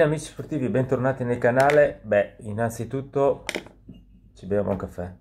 amici sportivi, bentornati nel canale. Beh, innanzitutto ci beviamo un caffè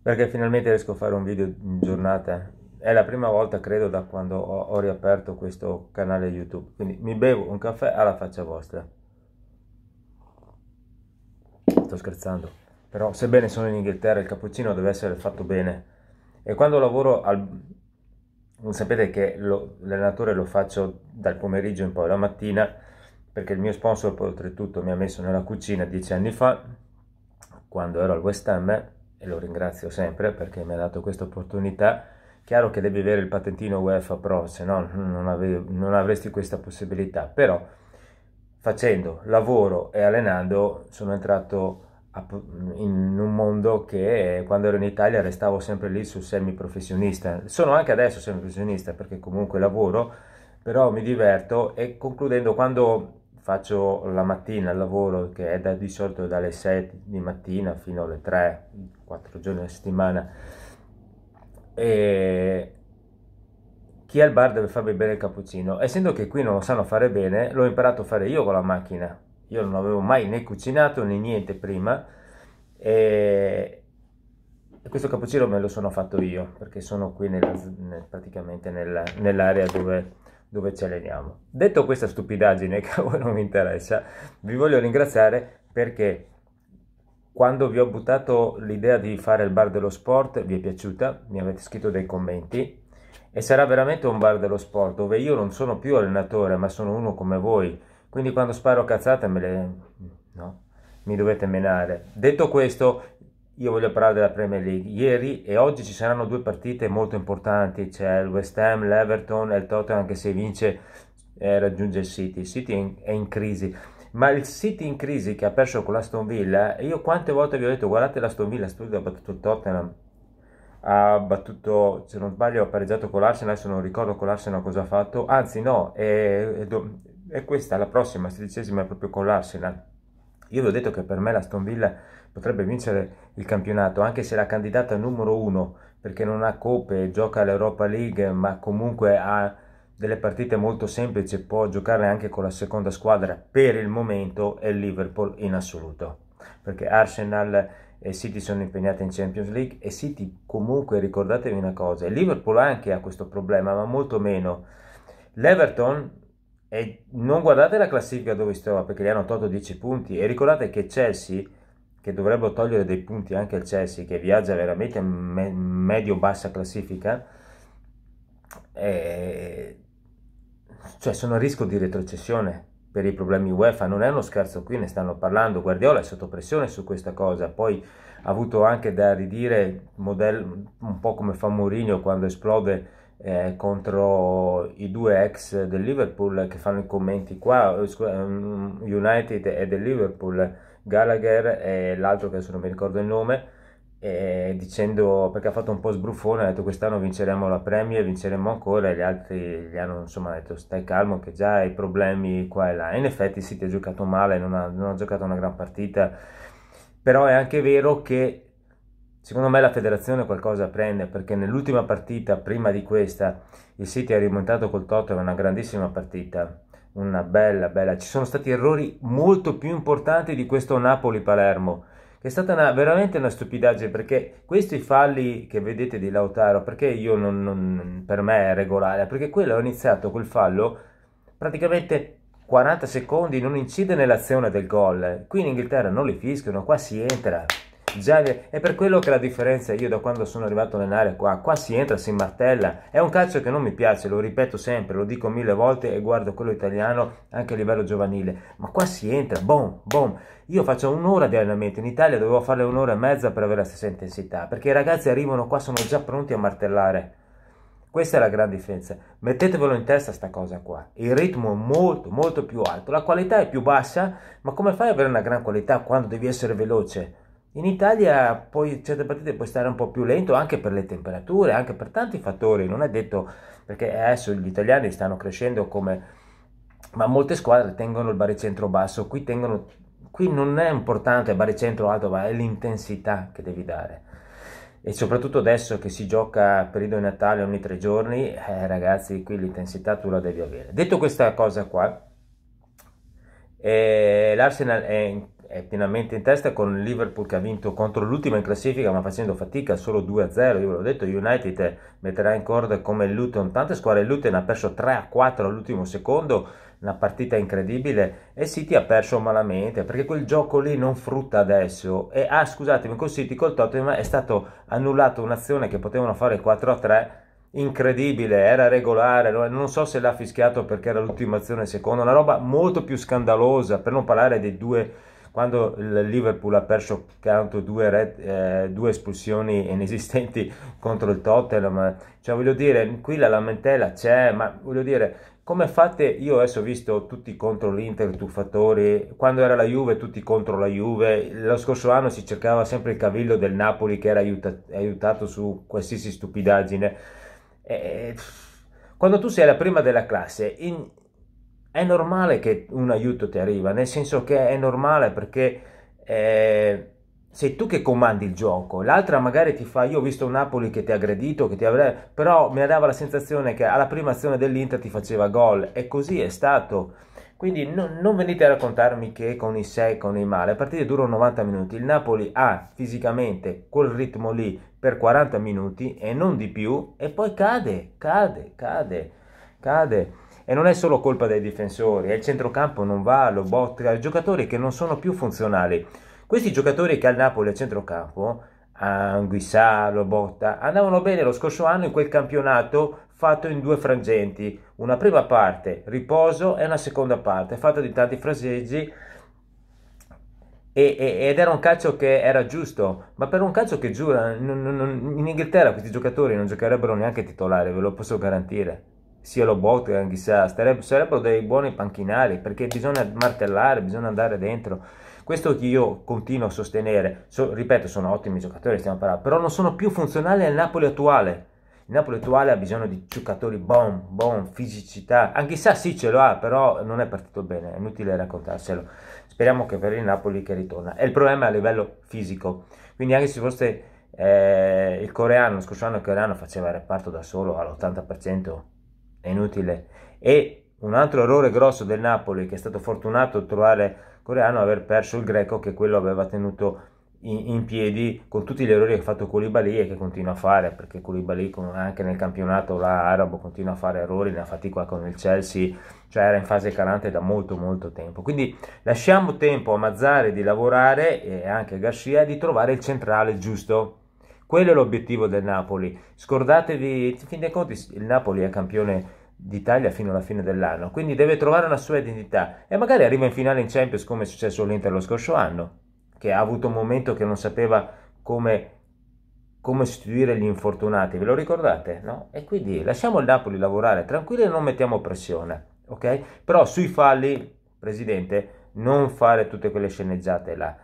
perché finalmente riesco a fare un video in giornata. È la prima volta, credo, da quando ho, ho riaperto questo canale YouTube. Quindi mi bevo un caffè alla faccia vostra. Sto scherzando, però, sebbene sono in Inghilterra, il cappuccino deve essere fatto bene. E quando lavoro al, sapete che l'allenatore lo, lo faccio dal pomeriggio in poi, la mattina perché il mio sponsor poi oltretutto mi ha messo nella cucina dieci anni fa quando ero al West Ham e lo ringrazio sempre perché mi ha dato questa opportunità chiaro che devi avere il patentino UEFA Pro se no non, avevi, non avresti questa possibilità però facendo lavoro e allenando sono entrato in un mondo che quando ero in Italia restavo sempre lì sul semiprofessionista sono anche adesso semiprofessionista perché comunque lavoro però mi diverto e concludendo quando faccio la mattina il lavoro che è da, di solito dalle 6 di mattina fino alle 3, 4 giorni alla settimana. E chi al bar deve farmi bere il cappuccino. Essendo che qui non lo sanno fare bene, l'ho imparato a fare io con la macchina. Io non avevo mai né cucinato né niente prima. E questo cappuccino me lo sono fatto io perché sono qui nella, praticamente nella, nell'area dove dove ci alleniamo. Detto questa stupidaggine che a voi non mi interessa, vi voglio ringraziare perché quando vi ho buttato l'idea di fare il bar dello sport vi è piaciuta, mi avete scritto dei commenti e sarà veramente un bar dello sport dove io non sono più allenatore ma sono uno come voi, quindi quando sparo cazzate me le... no? mi dovete menare. Detto questo, io voglio parlare della Premier League. Ieri e oggi ci saranno due partite molto importanti, c'è il West Ham, l'Everton e il Tottenham che se vince eh, raggiunge il City. Il City è in, è in, crisi, ma il City in crisi che ha perso con l'Aston Villa, io quante volte vi ho detto guardate l'Aston Villa, ha battuto il Tottenham, ha battuto, se non sbaglio, ha pareggiato con l'Arsenal, adesso non ricordo con l'Arsenal cosa ha fatto, anzi no, è, è, è questa, la prossima, sedicesima è proprio con l'Arsenal. Io vi ho detto che per me l'Aston Villa potrebbe vincere il campionato, anche se la candidata numero uno, perché non ha coppe, gioca all'Europa League, ma comunque ha delle partite molto semplici, può giocare anche con la seconda squadra per il momento è Liverpool in assoluto, perché Arsenal e City sono impegnate in Champions League e City comunque ricordatevi una cosa, e Liverpool anche ha questo problema, ma molto meno. L'Everton non guardate la classifica dove si trova perché gli hanno tolto 10 punti e ricordate che Chelsea che dovrebbero togliere dei punti anche al Chelsea che viaggia veramente in me- medio-bassa classifica e... cioè sono a rischio di retrocessione per i problemi UEFA non è uno scherzo qui ne stanno parlando Guardiola è sotto pressione su questa cosa poi ha avuto anche da ridire modello, un po' come fa Mourinho quando esplode eh, contro i due ex del Liverpool che fanno i commenti qua ehm, United e del Liverpool Gallagher e l'altro che adesso non mi ricordo il nome, dicendo perché ha fatto un po' sbruffone, ha detto quest'anno vinceremo la Premier, vinceremo ancora e gli altri gli hanno insomma detto stai calmo che già hai problemi qua e là. E in effetti sì, ti ha giocato male, non ha, non ha giocato una gran partita, però è anche vero che Secondo me la federazione qualcosa prende perché nell'ultima partita prima di questa il City ha rimontato col Tottenham, una grandissima partita una bella, bella. Ci sono stati errori molto più importanti di questo Napoli-Palermo. È stata una, veramente una stupidaggine perché questi falli che vedete di Lautaro, perché io non, non, per me è regolare, perché quello ho iniziato quel fallo praticamente 40 secondi non incide nell'azione del gol. Qui in Inghilterra non li fischiano, qua si entra, già è per quello che la differenza io da quando sono arrivato a allenare qua, qua si entra, si martella, è un calcio che non mi piace, lo ripeto sempre, lo dico mille volte e guardo quello italiano anche a livello giovanile, ma qua si entra, boom, boom, io faccio un'ora di allenamento, in Italia dovevo farle un'ora e mezza per avere la stessa intensità, perché i ragazzi arrivano qua, sono già pronti a martellare. Questa è la gran differenza. Mettetevelo in testa sta cosa qua. Il ritmo è molto, molto più alto. La qualità è più bassa, ma come fai ad avere una gran qualità quando devi essere veloce? In Italia poi certe partite puoi stare un po' più lento anche per le temperature, anche per tanti fattori, non è detto perché adesso gli italiani stanno crescendo come ma molte squadre tengono il baricentro basso, qui tengono qui non è importante il baricentro alto, ma è l'intensità che devi dare. E soprattutto adesso che si gioca a periodo di Natale ogni tre giorni, eh, ragazzi, qui l'intensità tu la devi avere. Detto questa cosa qua, eh, l'Arsenal è in è pienamente in testa con il Liverpool che ha vinto contro l'ultima in classifica ma facendo fatica solo 2-0 io ve l'ho detto United metterà in corda come il Luton tante squadre il Luton ha perso 3-4 all'ultimo secondo una partita incredibile e City ha perso malamente perché quel gioco lì non frutta adesso e ah scusatemi con City col Tottenham è stato annullato un'azione che potevano fare 4-3 incredibile, era regolare, non so se l'ha fischiato perché era l'ultima azione seconda, una roba molto più scandalosa, per non parlare dei due quando il Liverpool ha perso contro due, red, eh, due espulsioni inesistenti contro il Tottenham, cioè voglio dire, qui la lamentela c'è, ma voglio dire, come fate, io adesso ho visto tutti contro l'Inter, tuffatori, quando era la Juve tutti contro la Juve, lo scorso anno si cercava sempre il cavillo del Napoli che era aiuta, aiutato su qualsiasi stupidaggine. E, quando tu sei la prima della classe, in, è normale che un aiuto ti arriva, nel senso che è normale perché eh, sei tu che comandi il gioco, l'altra magari ti fa, io ho visto un Napoli che ti ha aggredito, che ti avrebbe, però mi dava la sensazione che alla prima azione dell'Inter ti faceva gol e così è stato. Quindi no, non venite a raccontarmi che con i 6, con i male, le partite durano 90 minuti, il Napoli ha fisicamente quel ritmo lì per 40 minuti e non di più e poi cade, cade, cade, cade. E non è solo colpa dei difensori, è il centrocampo non va, lo botta, giocatori che non sono più funzionali. Questi giocatori che al Napoli a centrocampo, Anguissà, Lobotta, andavano bene lo scorso anno in quel campionato fatto in due frangenti, una prima parte riposo e una seconda parte fatta di tanti fraseggi e, e, ed era un calcio che era giusto, ma per un calcio che giura, in Inghilterra questi giocatori non giocherebbero neanche titolare, ve lo posso garantire sia Lobotka chissà, sarebbero, sarebbero dei buoni panchinari perché bisogna martellare, bisogna andare dentro. Questo che io continuo a sostenere, so, ripeto, sono ottimi giocatori, stiamo parlando, però non sono più funzionali al Napoli attuale. Il Napoli attuale ha bisogno di giocatori buon, buon, fisicità. Anche sa sì ce lo ha, però non è partito bene, è inutile raccontarselo. Speriamo che per il Napoli che ritorna. E il problema è a livello fisico. Quindi anche se fosse eh, il coreano, lo scorso anno il coreano faceva il reparto da solo all'80%, è inutile. E un altro errore grosso del Napoli, che è stato fortunato trovare coreano, aver perso il greco che quello aveva tenuto in, in piedi con tutti gli errori che ha fatto Koulibaly e che continua a fare, perché Koulibaly anche nel campionato là, arabo continua a fare errori, ne ha fatti qua con il Chelsea, cioè era in fase calante da molto molto tempo. Quindi lasciamo tempo a Mazzare di lavorare e anche a Garcia di trovare il centrale giusto quello è l'obiettivo del Napoli. Scordatevi, fin dei conti, il Napoli è campione d'Italia fino alla fine dell'anno, quindi deve trovare una sua identità e magari arriva in finale in Champions come è successo all'Inter lo scorso anno, che ha avuto un momento che non sapeva come, come sostituire gli infortunati, ve lo ricordate? No? E quindi lasciamo il Napoli lavorare tranquillo e non mettiamo pressione, ok? Però sui falli, Presidente, non fare tutte quelle sceneggiate là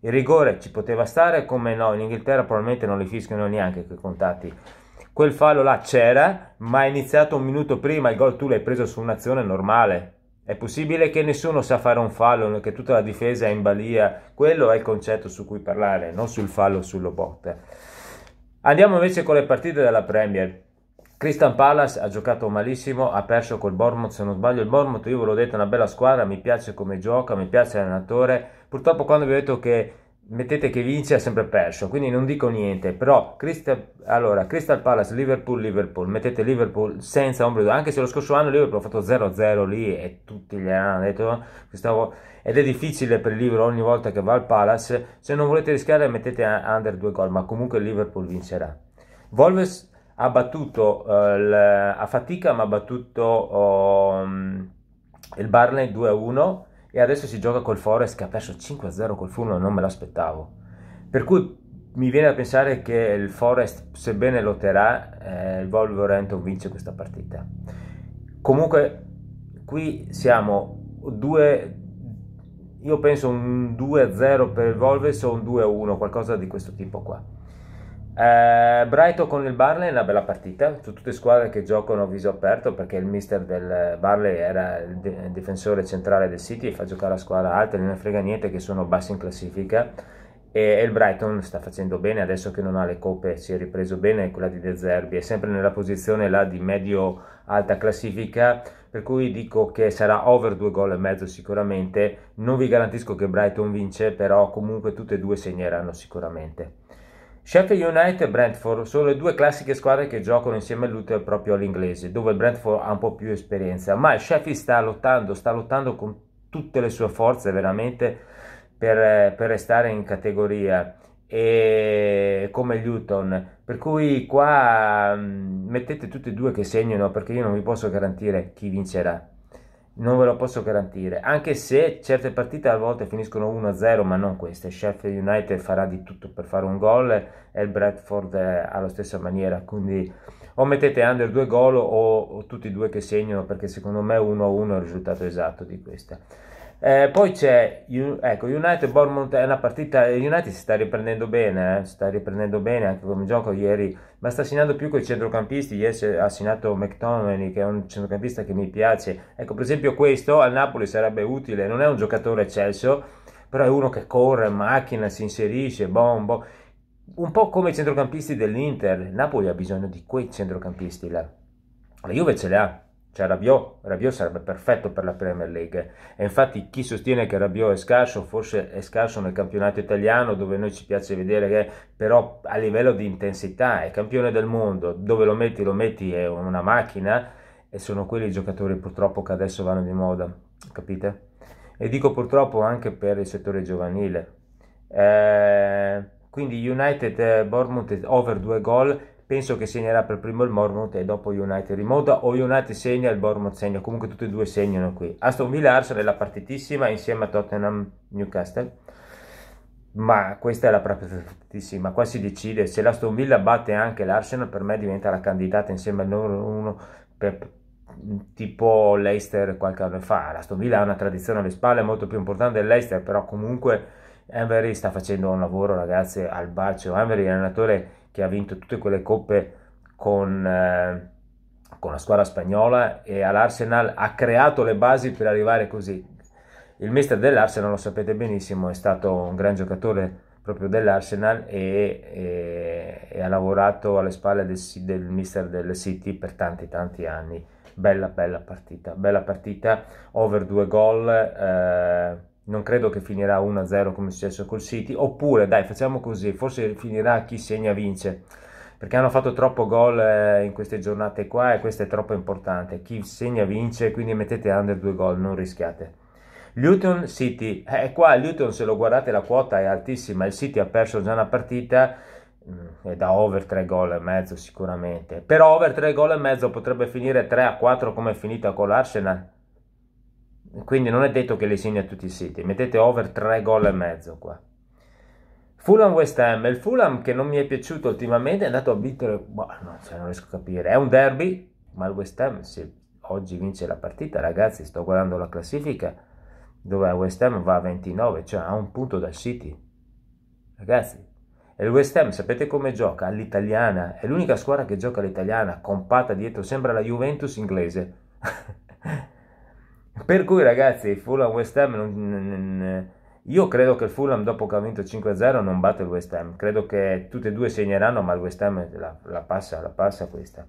il rigore ci poteva stare, come no, in Inghilterra probabilmente non li fischiano neanche quei contatti. Quel fallo là c'era, ma è iniziato un minuto prima, il gol tu l'hai preso su un'azione normale. È possibile che nessuno sa fare un fallo, che tutta la difesa è in balia. Quello è il concetto su cui parlare, non sul fallo sullo botte. Andiamo invece con le partite della Premier. Crystal Palace ha giocato malissimo, ha perso col Bournemouth, se non sbaglio il Bournemouth, io ve l'ho detto, è una bella squadra, mi piace come gioca, mi piace l'allenatore, Purtroppo quando vi ho detto che mettete che vince ha sempre perso, quindi non dico niente, però Crystal, allora, Crystal Palace, Liverpool, Liverpool, mettete Liverpool senza ombra, anche se lo scorso anno Liverpool ha fatto 0-0 lì e tutti gli hanno detto, oh, stavo, ed è difficile per il Liverpool ogni volta che va al Palace, se non volete rischiare mettete under 2 gol, ma comunque Liverpool vincerà. Wolves ha battuto uh, a fatica, ma ha battuto um, il Barney 2-1 e adesso si gioca col Forest che ha perso 5-0 col Fulham, non me l'aspettavo. Per cui mi viene da pensare che il Forest, sebbene lotterà, eh, il Wolverhampton vince questa partita. Comunque qui siamo due io penso un 2-0 per il Wolves o un 2-1, qualcosa di questo tipo qua. Eh, Brighton con il Barley è una bella partita, sono tutte squadre che giocano a viso aperto perché il mister del Barley era il, difensore centrale del City e fa giocare la squadra alta, non ne frega niente che sono bassi in classifica e, e, il Brighton sta facendo bene adesso che non ha le coppe, si è ripreso bene quella di De Zerbi, è sempre nella posizione là di medio alta classifica per cui dico che sarà over due gol e mezzo sicuramente, non vi garantisco che Brighton vince però comunque tutte e due segneranno sicuramente. Sheffield United e Brentford sono le due classiche squadre che giocano insieme all'Utah proprio all'inglese, dove il Brentford ha un po' più esperienza, ma il Sheffield sta lottando, sta lottando con tutte le sue forze veramente per, per restare in categoria e come Luton per cui qua mm, mettete tutti e due che segnano perché io non vi posso garantire chi vincerà non ve lo posso garantire, anche se certe partite a volte finiscono 1-0, ma non queste. Sheffield United farà di tutto per fare un gol e il Bradford alla stessa maniera, quindi o mettete under due gol o, o tutti e due che segnano, perché secondo me 1-1 è il risultato esatto di questa. Eh, poi c'è ecco, United Bournemouth è una partita United si sta riprendendo bene eh, si sta riprendendo bene anche come gioco ieri ma sta segnando più con i centrocampisti ieri ha segnato McTominay che è un centrocampista che mi piace ecco per esempio questo al Napoli sarebbe utile non è un giocatore eccelso però è uno che corre macchina si inserisce bombo un po' come i centrocampisti dell'Inter Napoli ha bisogno di quei centrocampisti là la Juve ce l'ha, cioè Rabiot, Rabiot sarebbe perfetto per la Premier League e infatti chi sostiene che Rabiot è scarso forse è scarso nel campionato italiano dove noi ci piace vedere che però a livello di intensità è campione del mondo dove lo metti lo metti è una macchina e sono quelli i giocatori purtroppo che adesso vanno di moda capite? e dico purtroppo anche per il settore giovanile eh, quindi United Bournemouth over due gol penso che segnerà per primo il Mormont e dopo United Rimota o United segna e il Bournemouth segna comunque tutti e due segnano qui Aston Villa Arsenal è la partitissima insieme a Tottenham Newcastle ma questa è la partitissima qua si decide se l'Aston Villa batte anche l'Arsenal per me diventa la candidata insieme al numero uno per, tipo Leicester qualche anno fa l'Aston Villa ha una tradizione alle spalle molto più importante del Leicester però comunque Emery sta facendo un lavoro ragazzi al bacio Emery è un allenatore che ha vinto tutte quelle coppe con, eh, con la squadra spagnola e all'Arsenal ha creato le basi per arrivare così. Il mister dell'Arsenal, lo sapete benissimo, è stato un gran giocatore proprio dell'Arsenal e, e, e ha lavorato alle spalle del, del mister del City per tanti tanti anni. Bella, bella partita, bella partita, over due gol. Eh, non credo che finirà 1-0 come è successo col City, oppure dai facciamo così, forse finirà chi segna vince, perché hanno fatto troppo gol eh, in queste giornate qua e questo è troppo importante, chi segna vince, quindi mettete under 2 gol, non rischiate. Luton City, eh, qua Luton se lo guardate la quota è altissima, il City ha perso già una partita è mm, da over 3 gol e mezzo sicuramente, però over 3 gol e mezzo potrebbe finire 3 4 come è finita con l'Arsenal, quindi non è detto che le segni a tutti i siti, mettete over 3 gol e mezzo qua. Fulham West Ham, il Fulham che non mi è piaciuto ultimamente è andato a vincere, boh, no, cioè non riesco a capire, è un derby, ma il West Ham se oggi vince la partita, ragazzi sto guardando la classifica, dove West Ham va a 29, cioè ha un punto dal City, ragazzi, e il West Ham sapete come gioca? All'italiana, è l'unica squadra che gioca all'italiana, compatta dietro, sembra la Juventus inglese. Per cui ragazzi, il Fulham West Ham, non, non, io credo che il Fulham dopo che ha vinto 5-0 non batte il West Ham, credo che tutte e due segneranno ma il West Ham la, la passa, la passa questa.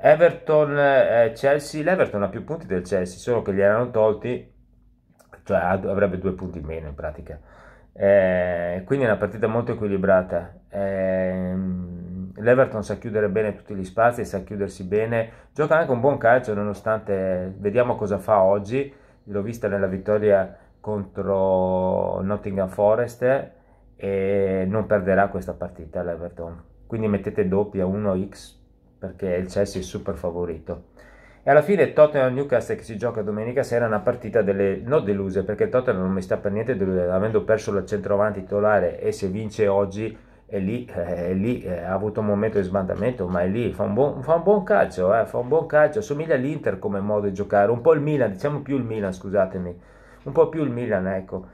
Everton, eh, Chelsea, l'Everton ha più punti del Chelsea, solo che gli erano tolti, cioè avrebbe due punti in meno in pratica. Eh, quindi è una partita molto equilibrata. Eh, l'Everton sa chiudere bene tutti gli spazi, sa chiudersi bene, gioca anche un buon calcio nonostante vediamo cosa fa oggi, l'ho vista nella vittoria contro Nottingham Forest e non perderà questa partita l'Everton, quindi mettete doppia 1x perché il Chelsea è il super favorito. E alla fine Tottenham Newcastle che si gioca domenica sera è una partita delle non deluse perché Tottenham non mi sta per niente deluse, avendo perso la centravanti titolare e se vince oggi e lì, eh, lì eh, ha avuto un momento di sbandamento, ma è lì, fa un buon, fa un buon calcio, eh, fa un buon calcio, assomiglia all'Inter come modo di giocare, un po' il Milan, diciamo più il Milan, scusatemi, un po' più il Milan, ecco.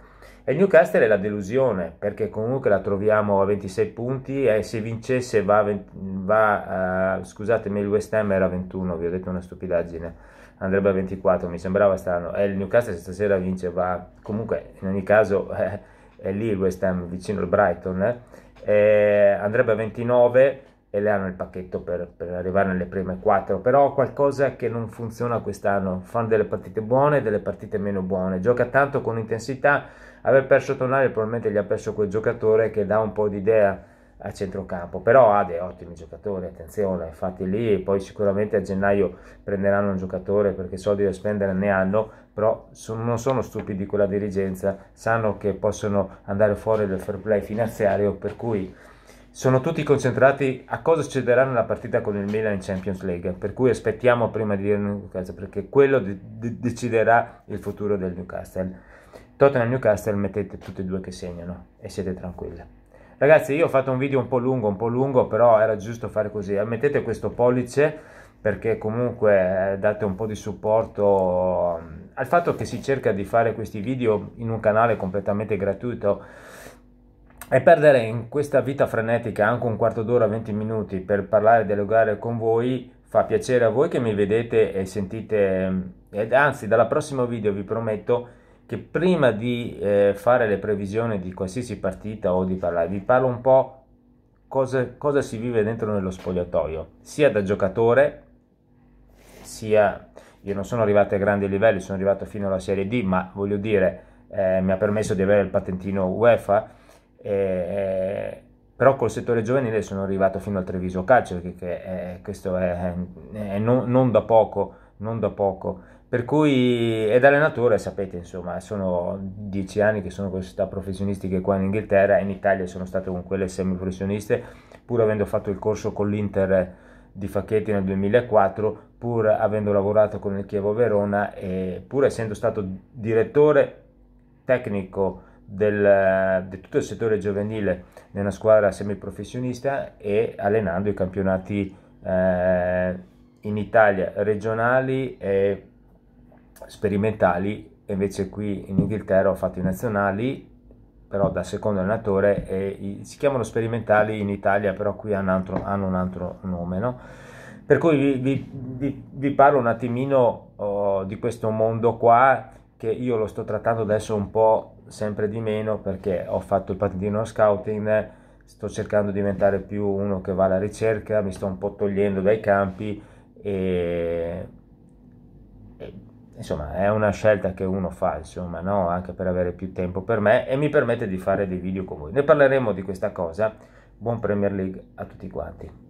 E Newcastle è la delusione, perché comunque la troviamo a 26 punti e se vincesse va, va uh, scusatemi, il West Ham era a 21, vi ho detto una stupidaggine, andrebbe a 24, mi sembrava strano, e il Newcastle stasera vince, va, comunque in ogni caso eh, è lì il West Ham vicino al Brighton, eh eh, andrebbe a 29 e le hanno il pacchetto per, per, arrivare nelle prime 4 però qualcosa che non funziona quest'anno fanno delle partite buone e delle partite meno buone gioca tanto con intensità aver perso Tonali probabilmente gli ha perso quel giocatore che dà un po' di idea a centrocampo, però Ade è ottimi giocatori, attenzione, infatti lì poi sicuramente a gennaio prenderanno un giocatore perché soldi da spendere ne hanno, però sono, non sono stupidi quella dirigenza, sanno che possono andare fuori del fair play finanziario, per cui sono tutti concentrati a cosa succederà nella partita con il Milan in Champions League, per cui aspettiamo prima di dire Newcastle, perché quello de- de- deciderà il futuro del Newcastle. Tottenham Newcastle mettete tutti e due che segnano e siete tranquilli. Ragazzi, io ho fatto un video un po' lungo, un po' lungo, però era giusto fare così. Eh, mettete questo pollice perché comunque eh, date un po' di supporto mm, al fatto che si cerca di fare questi video in un canale completamente gratuito e perdere in questa vita frenetica anche un quarto d'ora, 20 minuti per parlare e dialogare con voi fa piacere a voi che mi vedete e sentite mm, ed anzi dalla prossima video vi prometto che prima di eh, fare le previsioni di qualsiasi partita o di parlare, vi parlo un po' cosa, cosa si vive dentro nello spogliatoio, sia da giocatore, sia io non sono arrivato a grandi livelli, sono arrivato fino alla Serie D, ma voglio dire, eh, mi ha permesso di avere il patentino UEFA, eh, però col settore giovanile sono arrivato fino al Treviso Calcio, che, che eh, questo è, è non, non da poco, non da poco per cui ed allenatore sapete insomma sono dieci anni che sono con società professionistiche qua in Inghilterra in Italia sono stato con quelle semiprofessioniste pur avendo fatto il corso con l'Inter di Facchetti nel 2004 pur avendo lavorato con il Chievo Verona e pur essendo stato direttore tecnico del, di tutto il settore giovanile nella squadra semiprofessionista e allenando i campionati eh, in Italia regionali e sperimentali e invece qui in Inghilterra ho fatto i nazionali però da secondo allenatore e si chiamano sperimentali in Italia però qui hanno, altro, hanno un altro nome no? per cui vi, vi, vi, parlo un attimino oh, di questo mondo qua che io lo sto trattando adesso un po' sempre di meno perché ho fatto il patentino scouting sto cercando di diventare più uno che va alla ricerca mi sto un po' togliendo dai campi e, e insomma è una scelta che uno fa insomma no anche per avere più tempo per me e mi permette di fare dei video con voi ne parleremo di questa cosa buon Premier League a tutti quanti